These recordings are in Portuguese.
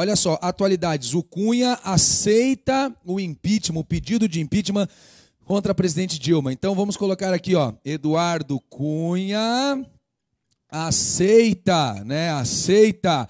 Olha só, atualidades. O Cunha aceita o impeachment, o pedido de impeachment contra a presidente Dilma. Então vamos colocar aqui, ó, Eduardo Cunha aceita, né? Aceita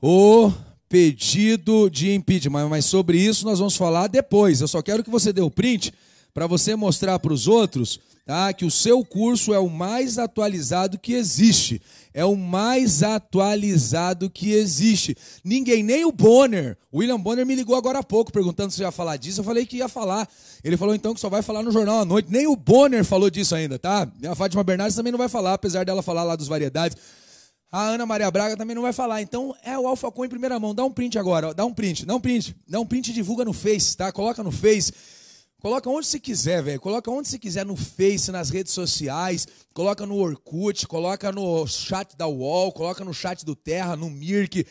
o pedido de impeachment. Mas sobre isso nós vamos falar depois. Eu só quero que você dê o print para você mostrar para os outros tá, que o seu curso é o mais atualizado que existe. É o mais atualizado que existe. Ninguém, nem o Bonner. O William Bonner me ligou agora há pouco perguntando se ia falar disso. Eu falei que ia falar. Ele falou então que só vai falar no jornal à noite. Nem o Bonner falou disso ainda, tá? A Fátima Bernardes também não vai falar, apesar dela falar lá dos variedades. A Ana Maria Braga também não vai falar. Então é o Com em primeira mão. Dá um print agora, dá um print, dá um print, dá um print e divulga no Face, tá? Coloca no Face. Coloca onde se quiser, velho. Coloca onde se quiser, no Face, nas redes sociais, coloca no Orkut, coloca no chat da UOL, coloca no chat do Terra, no Mirk,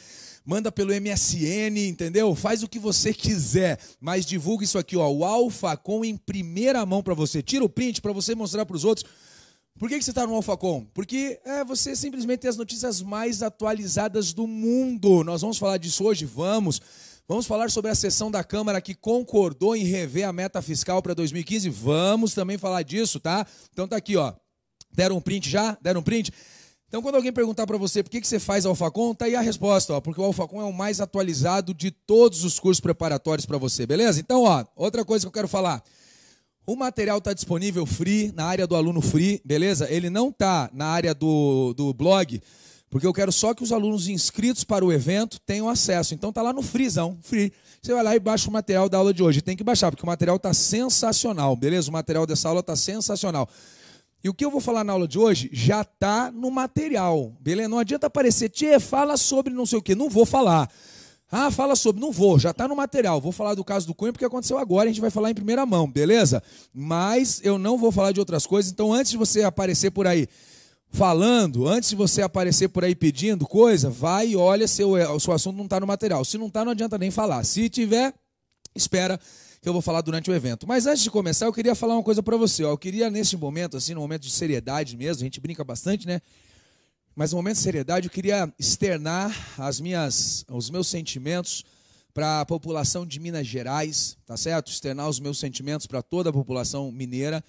manda pelo MSN, entendeu? Faz o que você quiser, mas divulga isso aqui, ó, o com em primeira mão para você. Tira o print para você mostrar para os outros. Por que, que você está no com? Porque é, você simplesmente tem as notícias mais atualizadas do mundo. Nós vamos falar disso hoje, vamos. Vamos falar sobre a sessão da Câmara que concordou em rever a meta fiscal para 2015. Vamos também falar disso, tá? Então tá aqui, ó. Deram um print já? Deram um print? Então, quando alguém perguntar para você por que, que você faz Alfacon, tá aí a resposta, ó, porque o Alfacon é o mais atualizado de todos os cursos preparatórios para você, beleza? Então, ó, outra coisa que eu quero falar. O material está disponível free, na área do aluno free, beleza? Ele não tá na área do, do blog, porque eu quero só que os alunos inscritos para o evento tenham acesso. Então tá lá no freezão, free. Você vai lá e baixa o material da aula de hoje. Tem que baixar, porque o material tá sensacional, beleza? O material dessa aula tá sensacional. E o que eu vou falar na aula de hoje já tá no material, beleza? Não adianta aparecer, tia, fala sobre não sei o que, não vou falar. Ah, fala sobre, não vou, já tá no material. Vou falar do caso do Cunha porque aconteceu agora, a gente vai falar em primeira mão, beleza? Mas eu não vou falar de outras coisas, então antes de você aparecer por aí, falando, antes de você aparecer por aí pedindo coisa, vai e olha se o seu assunto não está no material. Se não está, não adianta nem falar. Se tiver, espera que eu vou falar durante o evento. Mas antes de começar, eu queria falar uma coisa para você. Eu queria, nesse momento, assim, no momento de seriedade mesmo, a gente brinca bastante, né? Mas no momento de seriedade, eu queria externar as minhas, os meus sentimentos para a população de Minas Gerais, tá certo? Externar os meus sentimentos para toda a população mineira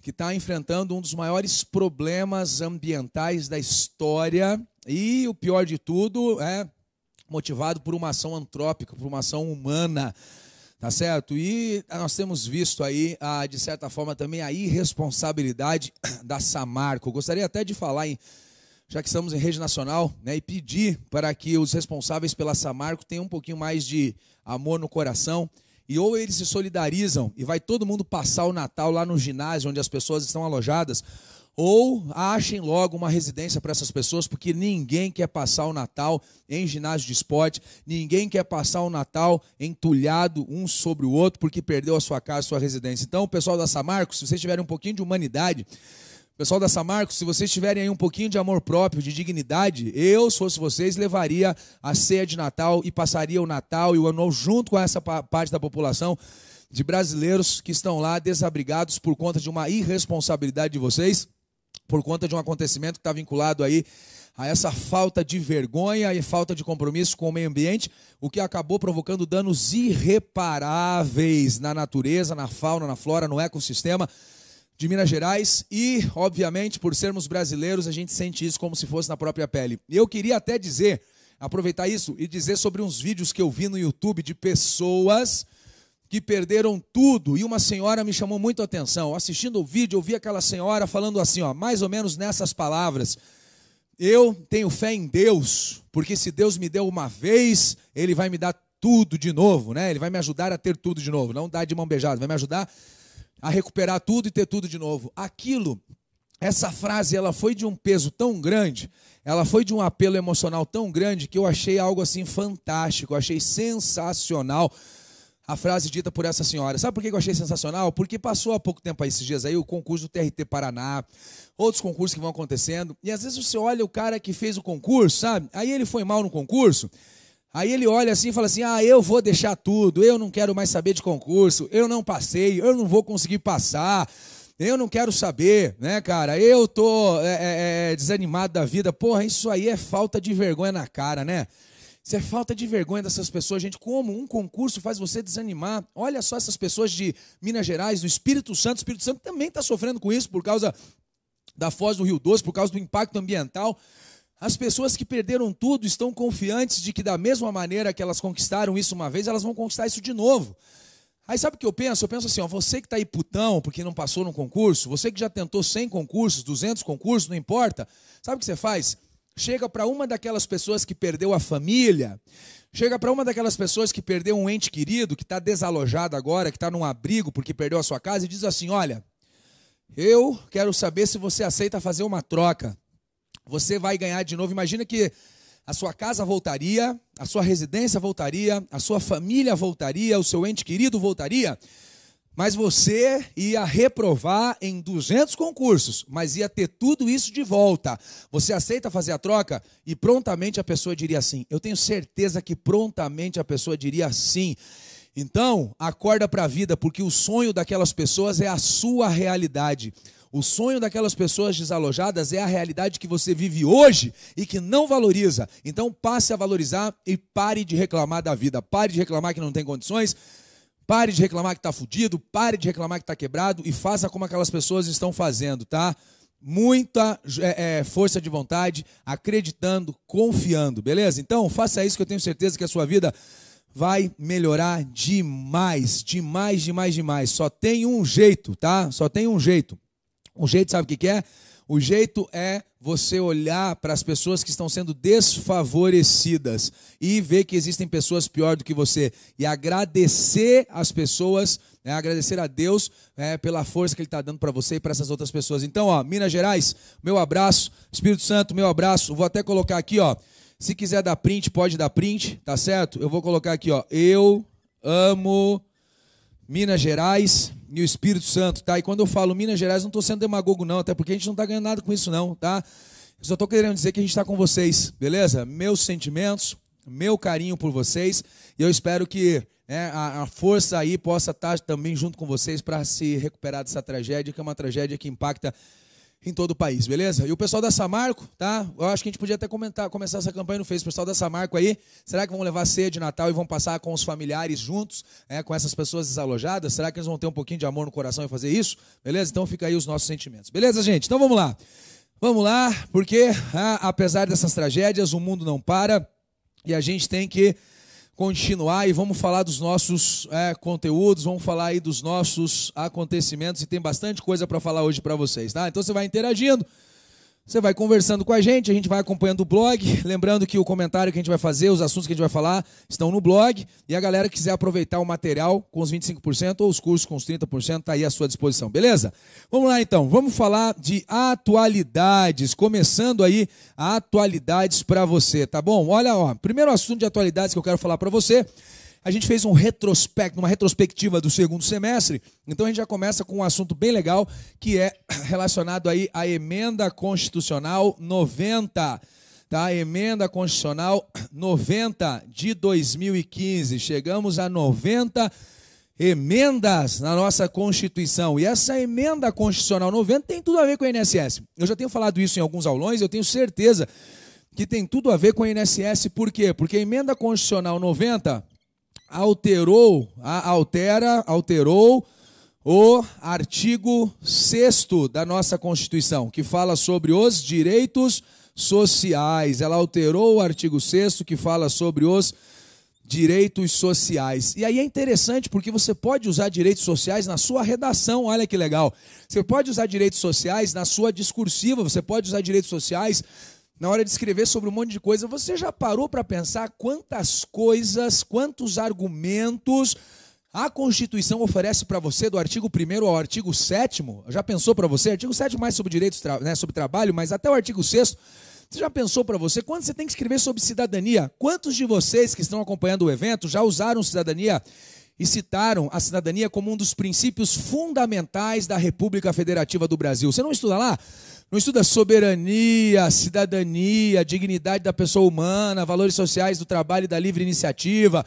que está enfrentando um dos maiores problemas ambientais da história e o pior de tudo é motivado por uma ação antrópica, por uma ação humana. Tá certo? E nós temos visto aí, a, de certa forma, também a irresponsabilidade da Samarco. gostaria até de falar em, já que estamos em rede nacional, né, e pedir para que os responsáveis pela Samarco tenham um pouquinho mais de amor no coração e ou eles se solidarizam e vai todo mundo passar o Natal lá no ginásio onde as pessoas estão alojadas, ou achem logo uma residência para essas pessoas, porque ninguém quer passar o Natal em ginásio de esporte, ninguém quer passar o Natal entulhado um sobre o outro, porque perdeu a sua casa, a sua residência. Então, pessoal da Samarco, se vocês tiverem um pouquinho de humanidade, Pessoal da Samarco, se vocês tiverem aí um pouquinho de amor próprio, de dignidade, eu, se fosse vocês, levaria a ceia de Natal e passaria o Natal e o Ano junto com essa parte da população de brasileiros que estão lá desabrigados por conta de uma irresponsabilidade de vocês, por conta de um acontecimento que está vinculado aí a essa falta de vergonha e falta de compromisso com o meio ambiente, o que acabou provocando danos irreparáveis na natureza, na fauna, na flora, no ecossistema de Minas Gerais e, obviamente, por sermos brasileiros, a gente sente isso como se fosse na própria pele. Eu queria até dizer, aproveitar isso e dizer sobre uns vídeos que eu vi no YouTube de pessoas que perderam tudo e uma senhora me chamou muito a atenção. Assistindo o vídeo, eu vi aquela senhora falando assim, ó, mais ou menos nessas palavras: Eu tenho fé em Deus, porque se Deus me deu uma vez, ele vai me dar tudo de novo, né? Ele vai me ajudar a ter tudo de novo. Não dá de mão beijada, vai me ajudar a recuperar tudo e ter tudo de novo. Aquilo, essa frase, ela foi de um peso tão grande, ela foi de um apelo emocional tão grande que eu achei algo assim fantástico, eu achei sensacional. A frase dita por essa senhora. Sabe por que eu achei sensacional? Porque passou há pouco tempo aí, esses dias aí, o concurso do TRT Paraná, outros concursos que vão acontecendo. E às vezes você olha o cara que fez o concurso, sabe? Aí ele foi mal no concurso. Aí ele olha assim e fala assim: ah, eu vou deixar tudo, eu não quero mais saber de concurso, eu não passei, eu não vou conseguir passar, eu não quero saber, né, cara? Eu tô é é, é, é, desanimado da vida. Porra, isso aí é falta de vergonha na cara, né? Isso é falta de vergonha dessas pessoas, gente. Como um concurso faz você desanimar? Olha só essas pessoas de Minas Gerais, do Espírito Santo. O Espírito Santo também está sofrendo com isso por causa da foz do Rio Doce, por causa do impacto ambiental. As pessoas que perderam tudo estão confiantes de que, da mesma maneira que elas conquistaram isso uma vez, elas vão conquistar isso de novo. Aí sabe o que eu penso? Eu penso assim, ó, você que está aí putão porque não passou no concurso, você que já tentou 100 concursos, 200 concursos, não importa, sabe o que você faz? Chega para uma daquelas pessoas que perdeu a família, chega para uma daquelas pessoas que perdeu um ente querido, que está desalojado agora, que está num abrigo porque perdeu a sua casa, e diz assim: Olha, eu quero saber se você aceita fazer uma troca. Você vai ganhar de novo. Imagina que a sua casa voltaria, a sua residência voltaria, a sua família voltaria, o seu ente querido voltaria, mas você ia reprovar em 200 concursos, mas ia ter tudo isso de volta. Você aceita fazer a troca? E prontamente a pessoa diria sim. Eu tenho certeza que prontamente a pessoa diria sim. Então, acorda para a vida, porque o sonho daquelas pessoas é a sua realidade. O sonho daquelas pessoas desalojadas é a realidade que você vive hoje e que não valoriza. Então passe a valorizar e pare de reclamar da vida. Pare de reclamar que não tem condições. Pare de reclamar que está fudido. Pare de reclamar que está quebrado e faça como aquelas pessoas estão fazendo, tá? Muita é, é, força de vontade, acreditando, confiando, beleza? Então faça isso que eu tenho certeza que a sua vida vai melhorar demais, demais, demais, demais. Só tem um jeito, tá? Só tem um jeito. O jeito, sabe o que, é? O jeito é você olhar para as pessoas que estão sendo desfavorecidas e ver que existem pessoas pior do que você e agradecer as pessoas, né, agradecer a Deus né, pela força que Ele está dando para você e para essas outras pessoas. Então, ó, Minas Gerais, meu abraço, Espírito Santo, meu abraço. Vou até colocar aqui, ó. Se quiser dar print, pode dar print, tá certo? Eu vou colocar aqui, ó. Eu amo Minas Gerais e o Espírito Santo, tá? E quando eu falo Minas Gerais, não estou sendo demagogo, não, até porque a gente não está ganhando nada com isso, não, tá? Eu só estou querendo dizer que a gente está com vocês, beleza? Meus sentimentos, meu carinho por vocês, e eu espero que né, a, a, força aí possa estar tá também junto com vocês para se recuperar dessa tragédia, que é uma tragédia que impacta em todo o país, beleza? E o pessoal da Samarco, tá? Eu acho que a gente podia até comentar, começar essa campanha no Facebook. O pessoal da Samarco aí, será que vão levar ceia de Natal e vão passar com os familiares juntos, né, com essas pessoas desalojadas? Será que eles vão ter um pouquinho de amor no coração e fazer isso? Beleza? Então fica aí os nossos sentimentos. Beleza, gente? Então vamos lá. Vamos lá, porque ah, apesar dessas tragédias, o mundo não para e a gente tem que continuar e vamos falar dos nossos é, conteúdos, vamos falar aí dos nossos acontecimentos e tem bastante coisa para falar hoje para vocês, tá? Então você vai interagindo. Você vai conversando com a gente, a gente vai acompanhando o blog. Lembrando que o comentário que a gente vai fazer, os assuntos que a gente vai falar, estão no blog. E a galera que quiser aproveitar o material com os 25% ou os cursos com os 30%, está aí à sua disposição, beleza? Vamos lá então, vamos falar de atualidades. Começando aí atualidades para você, tá bom? Olha, ó, primeiro assunto de atualidades que eu quero falar para você a gente fez um retrospecto, uma retrospectiva do segundo semestre. Então a gente já começa com um assunto bem legal que é relacionado aí à emenda constitucional 90 tá? Emenda Constitucional 90 de 2015. Chegamos a 90 emendas na nossa Constituição. E essa emenda constitucional 90 tem tudo a ver com o INSS. Eu já tenho falado isso em alguns aulões, eu tenho certeza que tem tudo a ver com o INSS. Por quê? Porque a emenda constitucional 90 alterou, altera, alterou o artigo 6 da nossa Constituição, que fala sobre os direitos sociais. Ela alterou o artigo 6 que fala sobre os direitos sociais. E aí é interessante porque você pode usar direitos sociais na sua redação, olha que legal. Você pode usar direitos sociais na sua discursiva, você pode usar direitos sociais na hora de escrever sobre um monte de coisa, você já parou para pensar quantas coisas, quantos argumentos a Constituição oferece para você do artigo 1 ao artigo 7 Já pensou para você? Artigo 7 mais sobre direitos, né, sobre trabalho, mas até o artigo 6 você já pensou para você quando você tem que escrever sobre cidadania? Quantos de vocês que estão acompanhando o evento já usaram cidadania e citaram a cidadania como um dos princípios fundamentais da República Federativa do Brasil? Você não estuda lá? não estuda soberania, cidadania, dignidade da pessoa humana, valores sociais do trabalho e da livre iniciativa,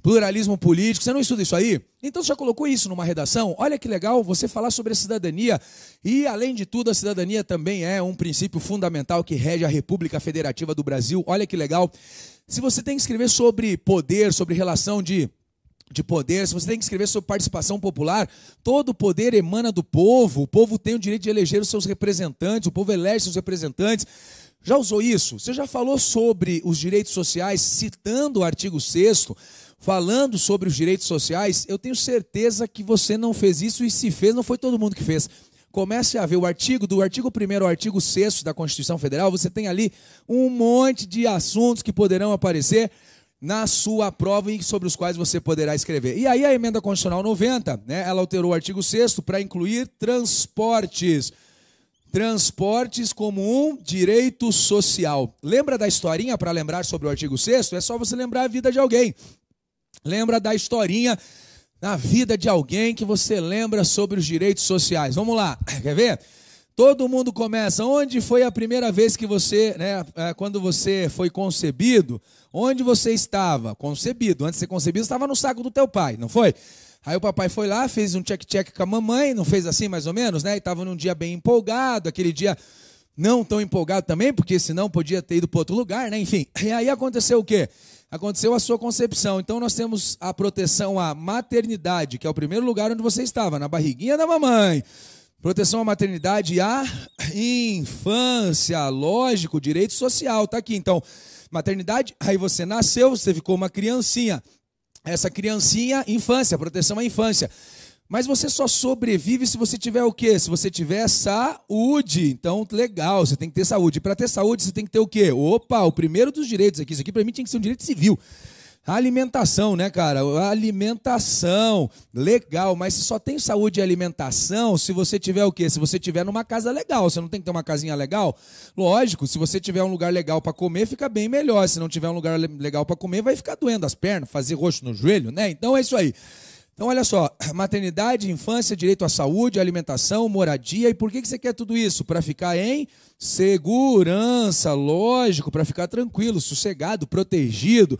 pluralismo político. Você não estuda isso aí? Então você já colocou isso numa redação? Olha que legal você falar sobre a cidadania. E, além de tudo, a cidadania também é um princípio fundamental que rege a República Federativa do Brasil. Olha que legal. Se você tem que escrever sobre poder, sobre relação de de poder, se você tem que escrever sobre participação popular, todo poder emana do povo, o povo tem o direito de eleger os seus representantes, o povo elege seus representantes. Já usou isso? Você já falou sobre os direitos sociais, citando o artigo 6 falando sobre os direitos sociais, eu tenho certeza que você não fez isso e se fez, não foi todo mundo que fez. Comece a ver o artigo, do artigo 1 ao artigo 6 da Constituição Federal, você tem ali um monte de assuntos que poderão aparecer na sua prova e sobre os quais você poderá escrever. E aí a emenda constitucional 90, né, ela alterou o artigo 6 para incluir transportes. Transportes como um direito social. Lembra da historinha para lembrar sobre o artigo 6 É só você lembrar a vida de alguém. Lembra da historinha na vida de alguém que você lembra sobre os direitos sociais. Vamos lá, quer ver? Todo mundo começa. Onde foi a primeira vez que você, né, é, quando você foi concebido? Onde você estava? Concebido. Antes de ser concebido, estava no saco do teu pai, não foi? Aí o papai foi lá, fez um check-check com a mamãe, não fez assim mais ou menos, né? E estava num dia bem empolgado, aquele dia não tão empolgado também, porque senão podia ter ido para outro lugar, né? Enfim. E aí aconteceu o quê? Aconteceu a sua concepção. Então nós temos a proteção à maternidade, que é o primeiro lugar onde você estava, na barriguinha da mamãe. Proteção à maternidade e à infância, lógico, direito social, tá aqui. Então, maternidade, aí você nasceu, você ficou uma criancinha. Essa criancinha, infância, proteção à infância. Mas você só sobrevive se você tiver o quê? Se você tiver saúde. Então, legal, você tem que ter saúde. Para ter saúde, você tem que ter o quê? Opa, o primeiro dos direitos aqui. Isso aqui para mim tinha que ser um direito civil. A alimentação, né, cara? A alimentação, legal, mas você só tem saúde e alimentação se você tiver o quê? Se você tiver numa casa legal, você não tem que ter uma casinha legal? Lógico, se você tiver um lugar legal para comer, fica bem melhor. Se não tiver um lugar legal para comer, vai ficar doendo as pernas, fazer roxo no joelho, né? Então é isso aí. Então, olha só, maternidade, infância, direito à saúde, alimentação, moradia. E por que, que você quer tudo isso? Para ficar em segurança, lógico, para ficar tranquilo, sossegado, protegido.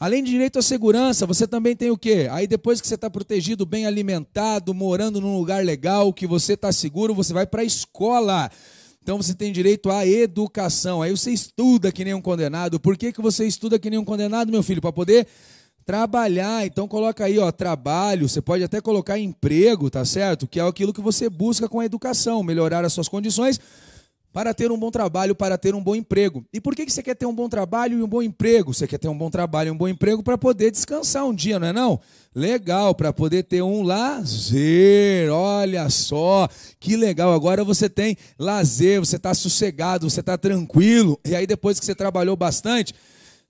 Além de direito à segurança, você também tem o quê? Aí depois que você está protegido, bem alimentado, morando num lugar legal, que você está seguro, você vai para a escola. Então você tem direito à educação. Aí você estuda que nem um condenado. Por que, que você estuda que nem um condenado, meu filho? Para poder trabalhar. Então coloca aí, ó, trabalho. Você pode até colocar emprego, tá certo? Que é aquilo que você busca com a educação, melhorar as suas condições para ter um bom trabalho, para ter um bom emprego. E por que você quer ter um bom trabalho e um bom emprego? Você quer ter um bom trabalho e um bom emprego para poder descansar um dia, não é não? Legal, para poder ter um lazer. Olha só, que legal. Agora você tem lazer, você está sossegado, você está tranquilo. E aí depois que você trabalhou bastante,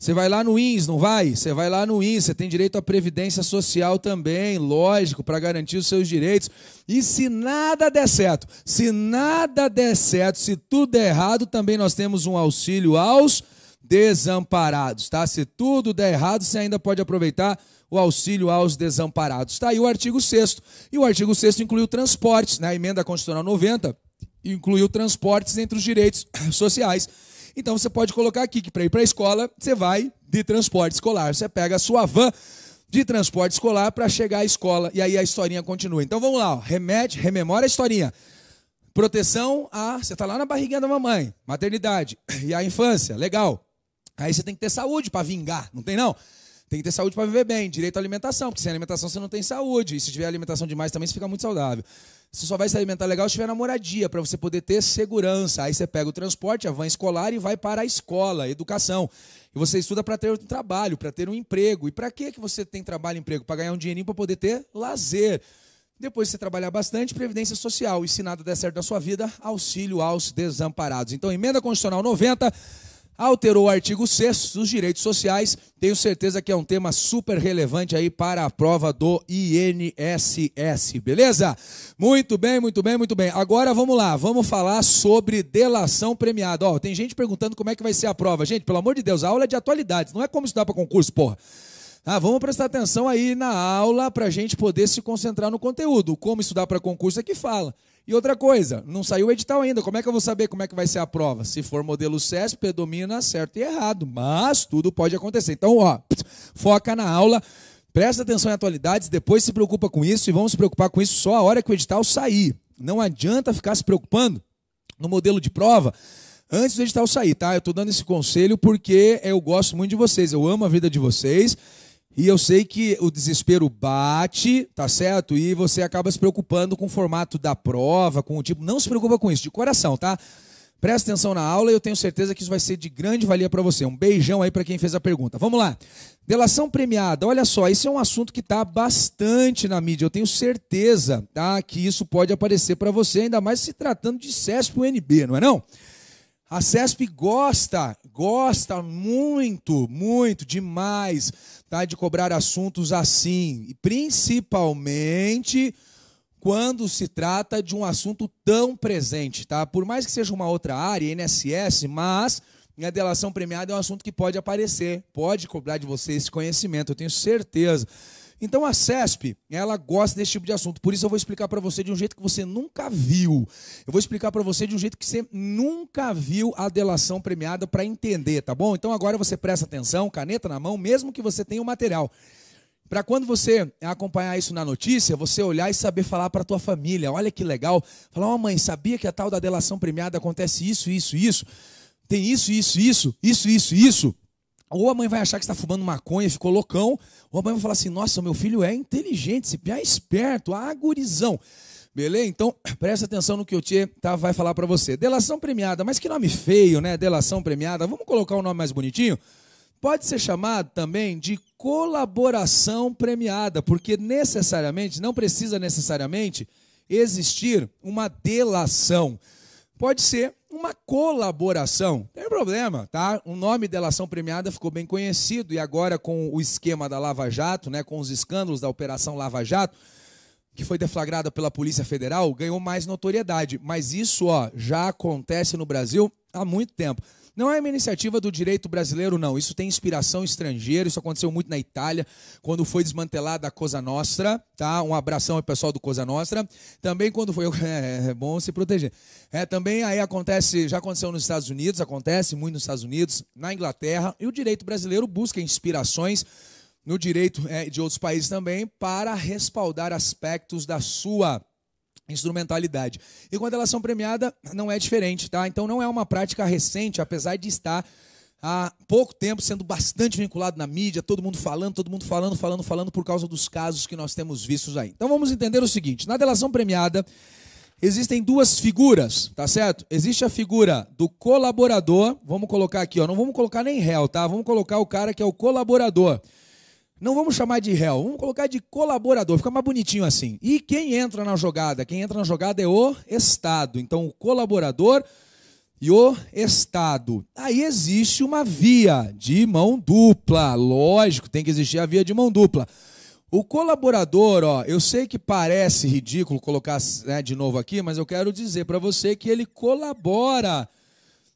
você vai lá no INS, não vai? Você vai lá no INS, você tem direito à previdência social também, lógico, para garantir os seus direitos. E se nada der certo, se nada der certo, se tudo der errado, também nós temos um auxílio aos desamparados, tá? Se tudo der errado, você ainda pode aproveitar o auxílio aos desamparados. Tá aí o artigo 6 E o artigo 6 incluiu transportes, transporte, né? emenda constitucional 90 incluiu transportes entre os direitos sociais. Então você pode colocar aqui que para ir para a escola, você vai de transporte escolar. Você pega a sua van de transporte escolar para chegar à escola. E aí a historinha continua. Então vamos lá, ó. remete, rememora a historinha. Proteção a. Você está lá na barriguinha da mamãe, maternidade e a infância, legal. Aí você tem que ter saúde para vingar, não tem não? Tem que ter saúde para viver bem, direito à alimentação, porque sem alimentação você não tem saúde. E se tiver alimentação demais também, você fica muito saudável. Você só vai se alimentar legal se tiver na moradia, para você poder ter segurança. Aí você pega o transporte, a van escolar e vai para a escola, educação. E você estuda para ter um trabalho, para ter um emprego. E para que você tem trabalho e emprego? Para ganhar um dinheirinho para poder ter lazer. Depois você trabalhar bastante, previdência social. E se nada der certo na sua vida, auxílio aos desamparados. Então, emenda constitucional 90 alterou o artigo 6 dos direitos sociais. Tenho certeza que é um tema super relevante aí para a prova do INSS, beleza? Muito bem, muito bem, muito bem. Agora vamos lá, vamos falar sobre delação premiada. Ó, tem gente perguntando como é que vai ser a prova. Gente, pelo amor de Deus, a aula é de atualidades, não é como estudar para concurso, porra. Ah, vamos prestar atenção aí na aula para a gente poder se concentrar no conteúdo. Como estudar para concurso é que fala. E outra coisa, não saiu o edital ainda. Como é que eu vou saber como é que vai ser a prova? Se for modelo CES, predomina certo e errado. Mas tudo pode acontecer. Então, ó, foca na aula, presta atenção em atualidades, depois se preocupa com isso e vamos se preocupar com isso só a hora que o edital sair. Não adianta ficar se preocupando no modelo de prova antes do edital sair, tá? Eu estou dando esse conselho porque eu gosto muito de vocês, eu amo a vida de vocês. E eu sei que o desespero bate, tá certo? E você acaba se preocupando com o formato da prova, com o tipo. Não se preocupa com isso, de coração, tá? Presta atenção na aula e eu tenho certeza que isso vai ser de grande valia para você. Um beijão aí para quem fez a pergunta. Vamos lá. Delação premiada. Olha só, esse é um assunto que está bastante na mídia. Eu tenho certeza tá, que isso pode aparecer para você, ainda mais se tratando de CESP e UNB, não é não? A CESP gosta, gosta muito, muito, demais, tá, de cobrar assuntos assim, e principalmente quando se trata de um assunto tão presente, tá? Por mais que seja uma outra área, INSS, mas a delação premiada é um assunto que pode aparecer, pode cobrar de você esse conhecimento, eu tenho certeza. Então a CESP, ela gosta desse tipo de assunto. Por isso eu vou explicar para você de um jeito que você nunca viu. Eu vou explicar para você de um jeito que você nunca viu a delação premiada para entender, tá bom? Então agora você presta atenção, caneta na mão, mesmo que você tenha o material. Para quando você acompanhar isso na notícia, você olhar e saber falar para tua família, olha que legal. Falar, ó oh, mãe, sabia que a tal da delação premiada acontece isso, isso, isso? Tem isso, isso, isso, isso, isso, isso. Ou a mãe vai achar que está fumando maconha, ficou loucão, ou a mãe vai falar assim: nossa, meu filho é inteligente, esse pia é esperto, agorizão. Beleza? Então, presta atenção no que o Tchê tá, vai falar para você. Delação premiada, mas que nome feio, né? Delação premiada. Vamos colocar um nome mais bonitinho? Pode ser chamado também de colaboração premiada, porque necessariamente, não precisa necessariamente existir uma delação. Pode ser uma colaboração. Não tem problema, tá? O nome delação premiada ficou bem conhecido e agora com o esquema da Lava Jato, né, com os escândalos da Operação Lava Jato, que foi deflagrada pela Polícia Federal, ganhou mais notoriedade, mas isso, ó, já acontece no Brasil há muito tempo. Não é uma iniciativa do direito brasileiro, não. Isso tem inspiração estrangeira, isso aconteceu muito na Itália, quando foi desmantelada a Cosa Nostra, tá? Um abração ao pessoal do Cosa Nostra. Também quando foi. É, é bom se proteger. É, também aí acontece, já aconteceu nos Estados Unidos, acontece muito nos Estados Unidos, na Inglaterra, e o direito brasileiro busca inspirações no direito é, de outros países também para respaldar aspectos da sua instrumentalidade. E quando elas são premiadas, não é diferente, tá? Então não é uma prática recente, apesar de estar há pouco tempo sendo bastante vinculado na mídia, todo mundo falando, todo mundo falando, falando, falando por causa dos casos que nós temos vistos aí. Então vamos entender o seguinte, na delação premiada existem duas figuras, tá certo? Existe a figura do colaborador, vamos colocar aqui, ó, não vamos colocar nem réu, tá? Vamos colocar o cara que é o colaborador. Não vamos chamar de réu, vamos colocar de colaborador, fica mais bonitinho assim. E quem entra na jogada? Quem entra na jogada é o Estado. Então, o colaborador e o Estado. Aí existe uma via de mão dupla. Lógico, tem que existir a via de mão dupla. O colaborador, ó, eu sei que parece ridículo colocar né, de novo aqui, mas eu quero dizer para você que ele colabora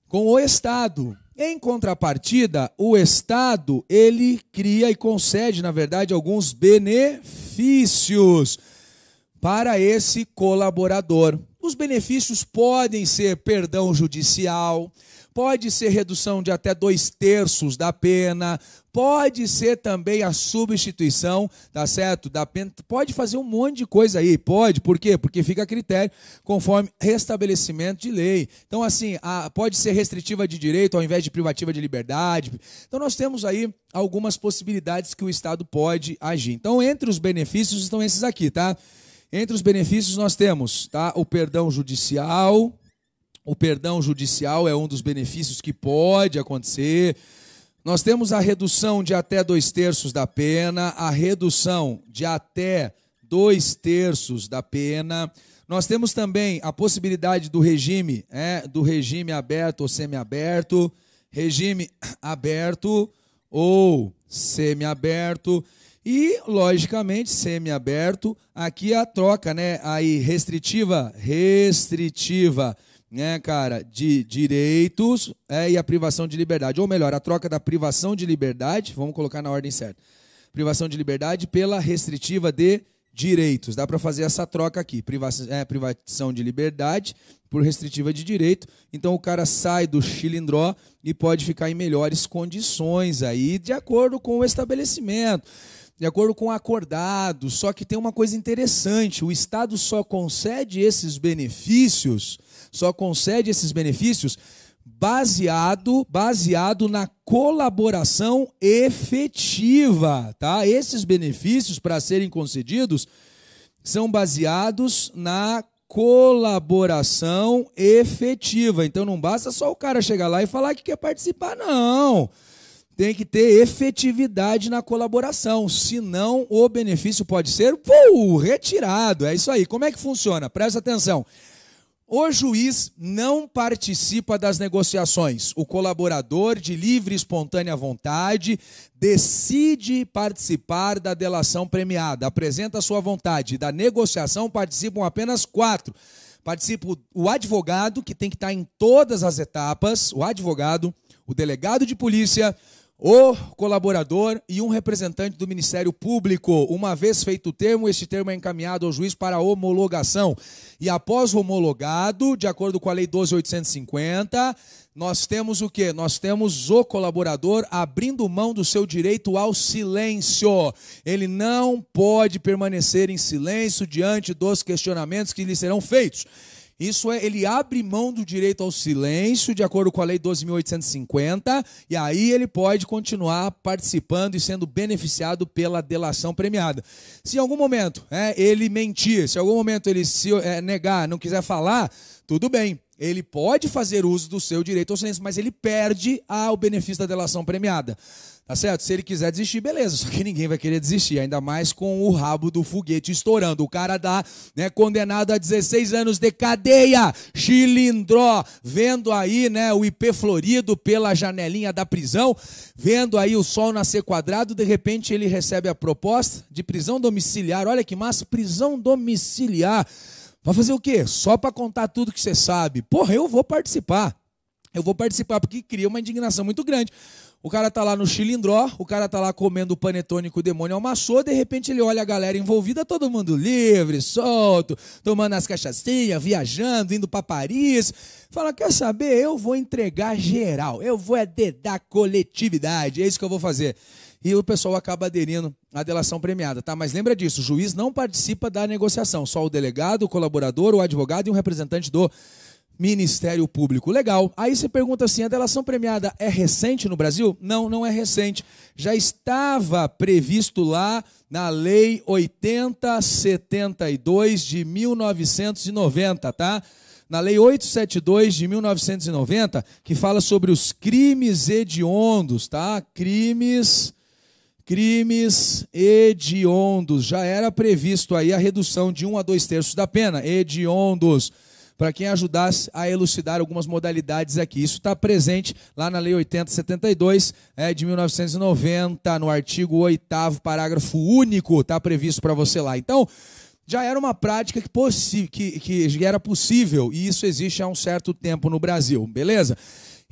com o Estado. Em contrapartida, o Estado, ele cria e concede, na verdade, alguns benefícios para esse colaborador. Os benefícios podem ser perdão judicial, pode ser redução de até dois terços da pena, pode ser também a substituição, tá certo? Da pena, pode fazer um monte de coisa aí, pode, por quê? Porque fica a critério, conforme restabelecimento de lei. Então, assim, a, pode ser restritiva de direito ao invés de privativa de liberdade. Então, nós temos aí algumas possibilidades que o Estado pode agir. Então, entre os benefícios estão esses aqui, tá? Entre os benefícios nós temos, tá? O perdão judicial, o perdão judicial é um dos benefícios que pode acontecer. Nós temos a redução de até dois terços da pena, a redução de até dois terços da pena. Nós temos também a possibilidade do regime, é, do regime aberto ou semiaberto, regime aberto ou semiaberto e, logicamente, semiaberto. Aqui a troca, né? Aí restritiva, restritiva né, cara, de direitos é, e a privação de liberdade. Ou melhor, a troca da privação de liberdade, vamos colocar na ordem certa. Privação de liberdade pela restritiva de direitos. Dá para fazer essa troca aqui. Privação, é, privação de liberdade por restritiva de direito. Então o cara sai do chilindró e pode ficar em melhores condições aí, de acordo com o estabelecimento. De acordo com o acordado, só que tem uma coisa interessante: o Estado só concede esses benefícios só concede esses benefícios baseado, baseado na colaboração efetiva, tá? Esses benefícios para serem concedidos são baseados na colaboração efetiva. Então não basta só o cara chegar lá e falar que quer participar, não. Tem que ter efetividade na colaboração, senão o benefício pode ser pô retirado. É isso aí. Como é que funciona? Presta atenção. O juiz não participa das negociações. O colaborador, de livre e espontânea vontade, decide participar da delação premiada, apresenta sua vontade. Da negociação participam apenas quatro. Participa o advogado, que tem que estar tá em todas as etapas, o advogado, o delegado de polícia, o colaborador e um representante do Ministério Público. Uma vez feito o termo, este termo é encaminhado ao juiz para homologação. E após homologado, de acordo com a Lei 12.850, nós temos o que? Nós temos o colaborador abrindo mão do seu direito ao silêncio. Ele não pode permanecer em silêncio diante dos questionamentos que lhe serão feitos. Isso é, ele abre mão do direito ao silêncio, de acordo com a Lei 12.850, e aí ele pode continuar participando e sendo beneficiado pela delação premiada. Se em algum momento é, ele mentir, se em algum momento ele se é, negar, não quiser falar, tudo bem. Ele pode fazer uso do seu direito ao silêncio, mas ele perde o benefício da delação premiada. Tá certo? Se ele quiser desistir, beleza. Só que ninguém vai querer desistir, ainda mais com o rabo do foguete estourando. O cara dá, né, condenado a 16 anos de cadeia. Chilindró, vendo aí, né, o IP florido pela janelinha da prisão, vendo aí o sol nascer quadrado, de repente ele recebe a proposta de prisão domiciliar. Olha que massa, prisão domiciliar. para fazer o quê? Só para contar tudo que você sabe. Porra, eu vou participar. Eu vou participar porque cria uma indignação muito grande. O cara tá lá no chilindró, o cara tá lá comendo o panetone que o demônio almaçou, de repente ele olha a galera envolvida, todo mundo livre, solto, tomando as cachaçinhas, viajando, indo para Paris. Fala, quer saber? Eu vou entregar geral, eu vou é dedar coletividade, é isso que eu vou fazer. E o pessoal acaba aderindo à delação premiada, tá? Mas lembra disso, o juiz não participa da negociação, só o delegado, o colaborador, o advogado e um representante do Ministério Público. Legal. Aí você pergunta assim: a delação premiada é recente no Brasil? Não, não é recente. Já estava previsto lá na Lei 8072 de 1990, tá? Na Lei 872 de 1990, que fala sobre os crimes hediondos, tá? Crimes crimes hediondos. Já era previsto aí a redução de 1 um a 2 terços da pena. Hediondos para quem ajudasse a elucidar algumas modalidades aqui. Isso está presente lá na Lei 8072 é, de 1990, no artigo 8, parágrafo único, está previsto para você lá. Então, já era uma prática que, que, que era possível, e isso existe há um certo tempo no Brasil, beleza?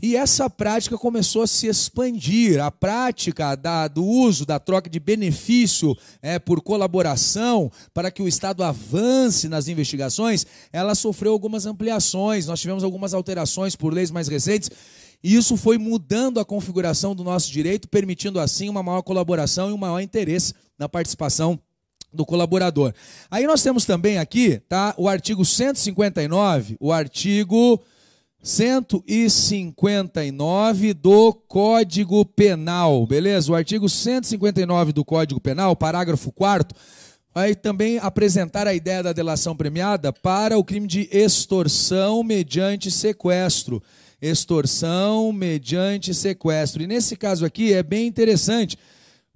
E essa prática começou a se expandir. A prática da, do uso, da troca de benefício é, por colaboração para que o Estado avance nas investigações, ela sofreu algumas ampliações. Nós tivemos algumas alterações por leis mais recentes. E isso foi mudando a configuração do nosso direito, permitindo assim uma maior colaboração e um maior interesse na participação do colaborador. Aí nós temos também aqui, tá, o artigo 159, o artigo 159 do Código Penal, beleza? O artigo 159 do Código Penal, parágrafo 4 vai também apresentar a ideia da delação premiada para o crime de extorsão mediante sequestro. Extorsão mediante sequestro. E nesse caso aqui é bem interessante,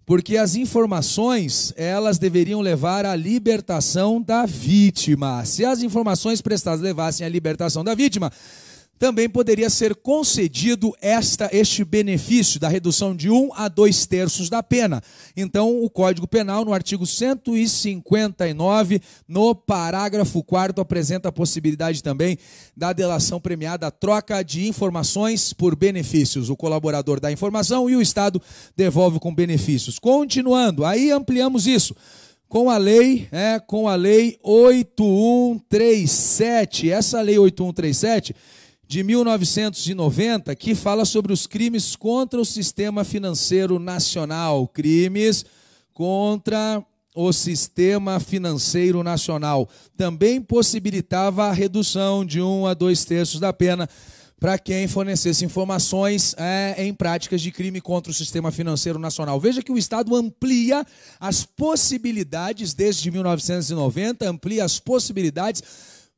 porque as informações, elas deveriam levar à libertação da vítima. Se as informações prestadas levassem à libertação da vítima, também poderia ser concedido esta, este benefício da redução de 1 a 2 terços da pena. Então, o Código Penal, no artigo 159, no parágrafo 4, apresenta a possibilidade também da delação premiada, a troca de informações por benefícios. O colaborador dá informação e o Estado devolve com benefícios. Continuando, aí ampliamos isso com a lei, é, com a lei 8137. Essa lei 8137 de 1990 que fala sobre os crimes contra o sistema financeiro nacional, crimes contra o sistema financeiro nacional. Também possibilitava a redução de um a dois terços da pena para quem fornecesse informações é, em práticas de crime contra o sistema financeiro nacional. Veja que o Estado amplia as possibilidades, desde 1990, amplia as possibilidades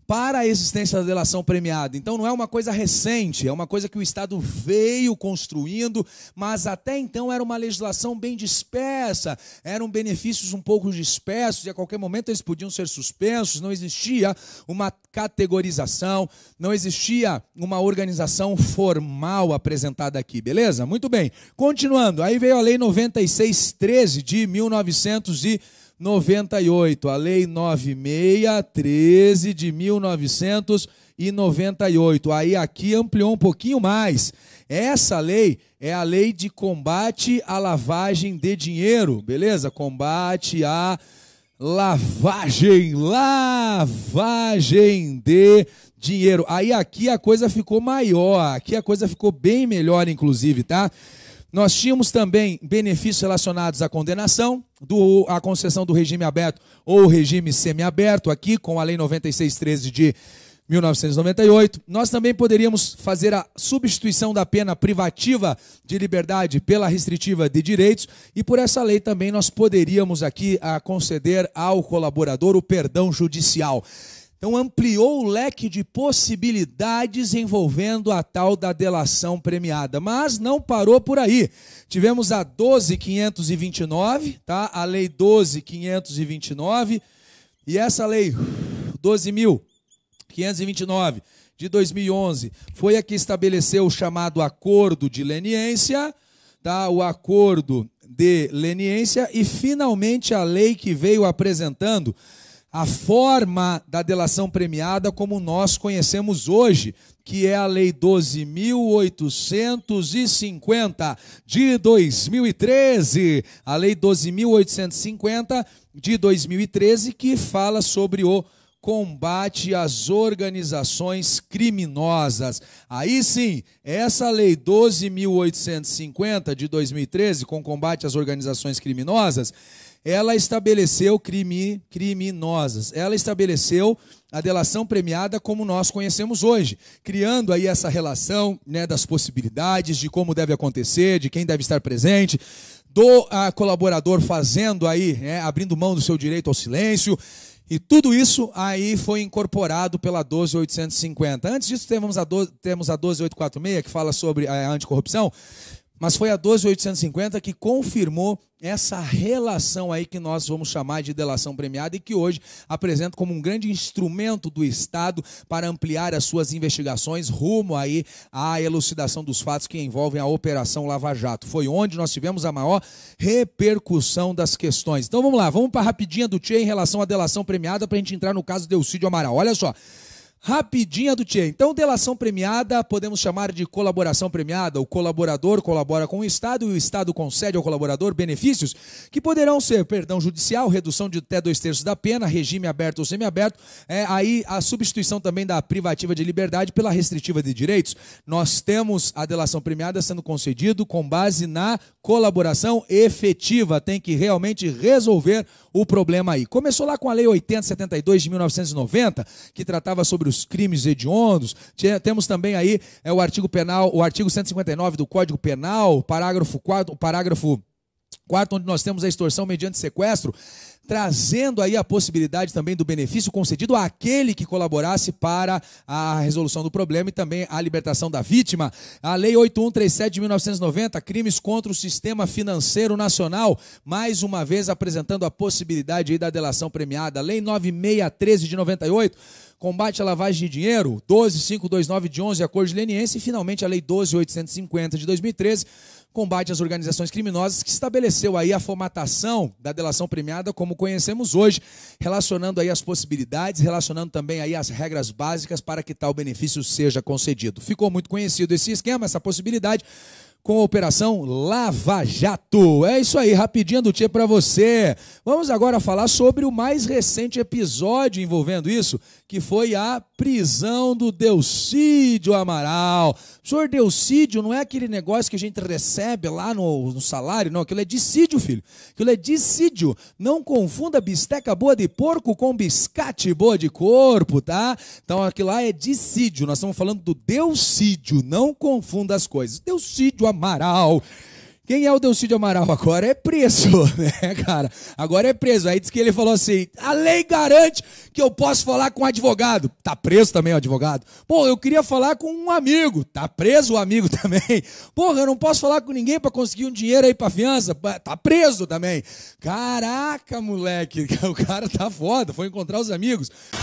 para a existência da delação premiada. Então não é uma coisa recente, é uma coisa que o Estado veio construindo, mas até então era uma legislação bem dispersa, eram benefícios um pouco dispersos e a qualquer momento eles podiam ser suspensos, não existia uma categorização, não existia uma organização formal apresentada aqui, beleza? Muito bem. Continuando, aí veio a lei 9613 de 1900 98, a Lei 9613 de 1998. Aí aqui ampliou um pouquinho mais. Essa lei é a lei de combate à lavagem de dinheiro, beleza? Combate à lavagem, lavagem de dinheiro. Aí aqui a coisa ficou maior, aqui a coisa ficou bem melhor, inclusive, tá? Nós tínhamos também benefícios relacionados à condenação, do, à concessão do regime aberto ou regime semiaberto, aqui com a Lei 9613 de 1998. Nós também poderíamos fazer a substituição da pena privativa de liberdade pela restritiva de direitos, e por essa lei também nós poderíamos aqui a conceder ao colaborador o perdão judicial. Então ampliou o leque de possibilidades envolvendo a tal da delação premiada, mas não parou por aí. Tivemos a 12529, tá? A lei 12529 e essa lei 12529 de 2011 foi a que estabeleceu o chamado acordo de leniência, tá? O acordo de leniência e finalmente a lei que veio apresentando a forma da delação premiada como nós conhecemos hoje, que é a Lei 12.850 de 2013. A Lei 12.850 de 2013, que fala sobre o combate às organizações criminosas. Aí sim, essa lei 12850 de 2013 com combate às organizações criminosas, ela estabeleceu crime, criminosas. Ela estabeleceu a delação premiada como nós conhecemos hoje, criando aí essa relação né, das possibilidades, de como deve acontecer, de quem deve estar presente, do a, ah, colaborador fazendo aí, né, abrindo mão do seu direito ao silêncio. E tudo isso aí foi incorporado pela 12850. Antes disso, temos a, temos a 12846, que fala sobre eh, a anticorrupção. Mas foi a 12.850 que confirmou essa relação aí que nós vamos chamar de delação premiada e que hoje apresenta como um grande instrumento do Estado para ampliar as suas investigações rumo aí à elucidação dos fatos que envolvem a Operação Lava Jato. Foi onde nós tivemos a maior repercussão das questões. Então vamos lá, vamos para a rapidinha do Tchê em relação à delação premiada para a gente entrar no caso de Delcídio Amaral. Olha só, rapidinha do Tchê. Então, delação premiada, podemos chamar de colaboração premiada. O colaborador colabora com o Estado e o Estado concede ao colaborador benefícios que poderão ser perdão judicial, redução de até dois terços da pena, regime aberto ou semiaberto. É, aí a substituição também da privativa de liberdade pela restritiva de direitos. Nós temos a delação premiada sendo concedido com base na colaboração efetiva. Tem que realmente resolver o problema aí. Começou lá com a Lei 8072 de 1990, que tratava sobre sobre os crimes hediondos. Temos também aí é, o artigo penal, o artigo 159 do Código Penal, parágrafo 4, parágrafo 4, onde nós temos a extorsão mediante sequestro trazendo aí a possibilidade também do benefício concedido àquele que colaborasse para a resolução do problema e também a libertação da vítima. A Lei 8137 de 1990, crimes contra o sistema financeiro nacional, mais uma vez apresentando a possibilidade aí da delação premiada. Lei 9613 de 98, combate à lavagem de dinheiro, 12529 de 11, acordo de leniência, e finalmente a Lei 12850 de 2013, combate às organizações criminosas, que estabeleceu aí a formatação da delação premiada como conhecemos hoje, relacionando aí as possibilidades, relacionando também aí as regras básicas para que tal benefício seja concedido. Ficou muito conhecido esse esquema, essa possibilidade com a Operação Lava Jato. É isso aí, rapidinho do Tchê para você. Vamos agora falar sobre o mais recente episódio envolvendo isso, que foi a prisão do Delcídio Amaral. senhor Delcídio não é aquele negócio que a gente recebe lá no, no salário, não. Aquilo é dissídio, filho. Aquilo é dissídio. Não confunda bisteca boa de porco com biscate boa de corpo, tá? Então aquilo lá é dissídio. Nós estamos falando do Delcídio. Não confunda as coisas. Delcídio Amaral Amaral. Quem é o Delcídio Amaral agora? É preso, né, cara? Agora é preso. Aí diz que ele falou assim: a lei garante que eu posso falar com um advogado. Tá preso também o advogado. Pô, eu queria falar com um amigo. Tá preso o amigo também. Porra, eu não posso falar com ninguém para conseguir um dinheiro aí pra fiança. Tá preso também. Caraca, moleque, o cara tá foda. Foi encontrar os amigos.